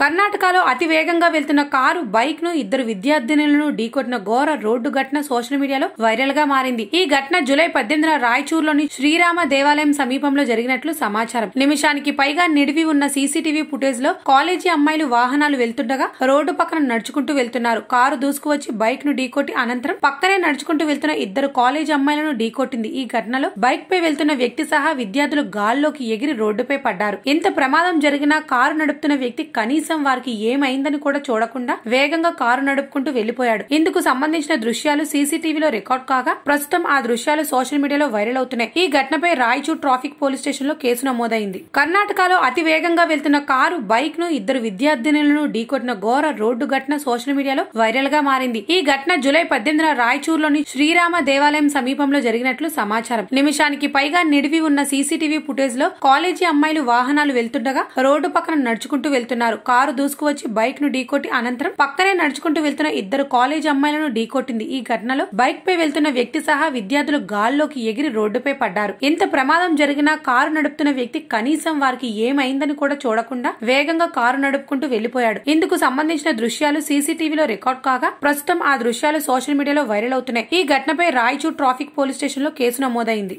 కర్ణాటకలో అతి వేగంగా వెళ్తున్న కారు బైక్ ను ఇద్దరు విద్యార్థినులను ఢీకొట్టిన ఘోర రోడ్డు ఘటన సోషల్ మీడియాలో వైరల్ గా మారింది ఈ ఘటన జూలై పద్దెనిమిదిన రాయచూర్ లోని శ్రీరామ దేవాలయం సమీపంలో జరిగినట్లు సమాచారం నిమిషానికి పైగా నిడివి ఉన్న సీసీటీవీ ఫుటేజ్ లో కాలేజీ అమ్మాయిలు వాహనాలు వెళ్తుండగా రోడ్డు పక్కన నడుచుకుంటూ వెళ్తున్నారు కారు దూసుకువచ్చి బైక్ ను ఢీకొట్టి అనంతరం పక్కనే నడుచుకుంటూ వెళ్తున్న ఇద్దరు కాలేజీ అమ్మాయిలను ఢీకొట్టింది ఈ ఘటనలో బైక్ పై వెళ్తున్న వ్యక్తి సహా విద్యార్థులు గాల్లోకి ఎగిరి రోడ్డుపై పడ్డారు ఇంత ప్రమాదం జరిగినా కారు నడుపుతున్న వ్యక్తి కనీసం కనీసం వారికి ఏమైందని కూడా చూడకుండా వేగంగా కారు నడుపుకుంటూ వెళ్లిపోయాడు ఇందుకు సంబంధించిన దృశ్యాలు సీసీటీవీలో రికార్డ్ కాగా ప్రస్తుతం ఆ దృశ్యాలు సోషల్ మీడియాలో వైరల్ అవుతున్నాయి ఈ ఘటనపై రాయచూర్ ట్రాఫిక్ పోలీస్ స్టేషన్ లో కేసు నమోదైంది కర్ణాటకలో అతి వేగంగా వెళ్తున్న కారు బైక్ ను ఇద్దరు విద్యార్థినులను ఢీకొట్టిన ఘోర రోడ్డు ఘటన సోషల్ మీడియాలో వైరల్ గా మారింది ఈ ఘటన జూలై పద్దెనిమిదిన రాయచూర్ లోని శ్రీరామ దేవాలయం సమీపంలో జరిగినట్లు సమాచారం నిమిషానికి పైగా నిడివి ఉన్న సీసీటీవీ ఫుటేజ్ లో కాలేజీ అమ్మాయిలు వాహనాలు వెళ్తుండగా రోడ్డు పక్కన నడుచుకుంటూ వెళ్తున్నారు కారు దూసుకువచ్చి బైక్ ను ఢీకొట్టి అనంతరం పక్కనే నడుచుకుంటూ వెళ్తున్న ఇద్దరు కాలేజ్ అమ్మాయిలను ఢీకొట్టింది ఈ ఘటనలో బైక్ పై వెళ్తున్న వ్యక్తి సహా విద్యార్థులు గాల్లోకి ఎగిరి రోడ్డుపై పడ్డారు ఎంత ప్రమాదం జరిగినా కారు నడుపుతున్న వ్యక్తి కనీసం వారికి ఏమైందని కూడా చూడకుండా వేగంగా కారు నడుపుకుంటూ వెళ్లిపోయాడు ఇందుకు సంబంధించిన దృశ్యాలు సీసీటీవీలో రికార్డ్ కాగా ప్రస్తుతం ఆ దృశ్యాలు సోషల్ మీడియాలో వైరల్ అవుతున్నాయి ఈ ఘటనపై రాయచూర్ ట్రాఫిక్ పోలీస్ స్టేషన్ లో కేసు నమోదైంది